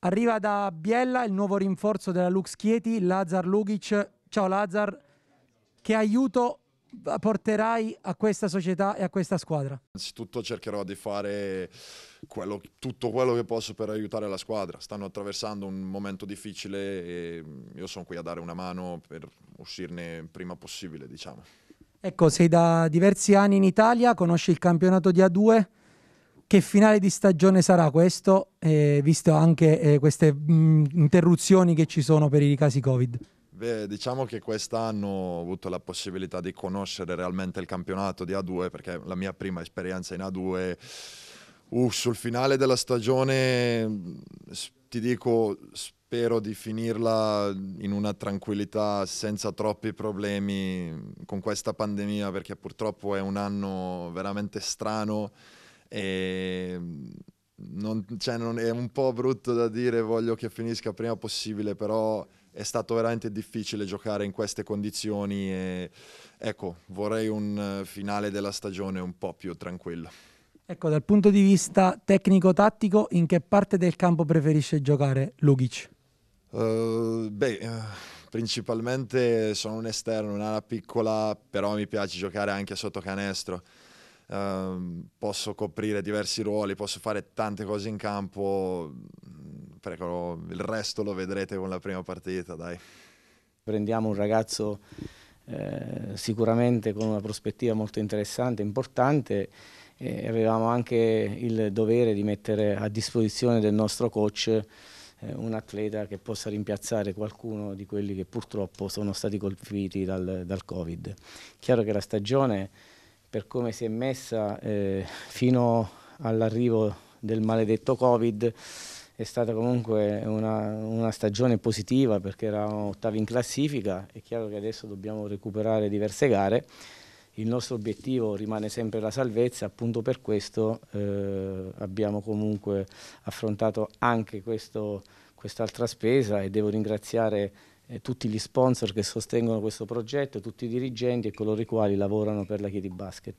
Arriva da Biella il nuovo rinforzo della Lux Chieti, Lazar Lugic. Ciao Lazar, che aiuto porterai a questa società e a questa squadra? Innanzitutto cercherò di fare quello, tutto quello che posso per aiutare la squadra. Stanno attraversando un momento difficile e io sono qui a dare una mano per uscirne prima possibile, diciamo. Ecco, sei da diversi anni in Italia, conosci il campionato di A2, che finale di stagione sarà questo, eh, visto anche eh, queste mh, mm, interruzioni che ci sono per i casi Covid? Beh, diciamo che quest'anno ho avuto la possibilità di conoscere realmente il campionato di A2 perché la mia prima esperienza in A2 uh, sul finale della stagione ti dico spero di finirla in una tranquillità senza troppi problemi con questa pandemia perché purtroppo è un anno veramente strano e ehm, non, cioè non è un po' brutto da dire, voglio che finisca prima possibile, però è stato veramente difficile giocare in queste condizioni e ecco, vorrei un finale della stagione un po' più tranquillo. Ecco, dal punto di vista tecnico-tattico, in che parte del campo preferisce giocare Lugic? Uh, eh, beh, eh, principalmente sono un esterno, un'ala piccola, però mi piace giocare anche sotto canestro ehm, posso coprire diversi ruoli, posso fare tante cose in campo, mm, però il resto lo vedrete con la prima partita, dai. Prendiamo un ragazzo eh, sicuramente con una prospettiva molto interessante, importante, eh, avevamo anche il dovere di mettere a disposizione del nostro coach eh, un atleta che possa rimpiazzare qualcuno di quelli che purtroppo sono stati colpiti dal, dal Covid. Chiaro che la stagione per come si è messa eh, fino all'arrivo del maledetto Covid è stata comunque una, una, stagione positiva perché eravamo ottavi in classifica, è chiaro che adesso dobbiamo recuperare diverse gare, il nostro obiettivo rimane sempre la salvezza, appunto per questo eh, abbiamo comunque affrontato anche quest'altra quest spesa e devo ringraziare eh, tutti gli sponsor che sostengono questo progetto, tutti i dirigenti e coloro i quali lavorano per la Kitty Basket.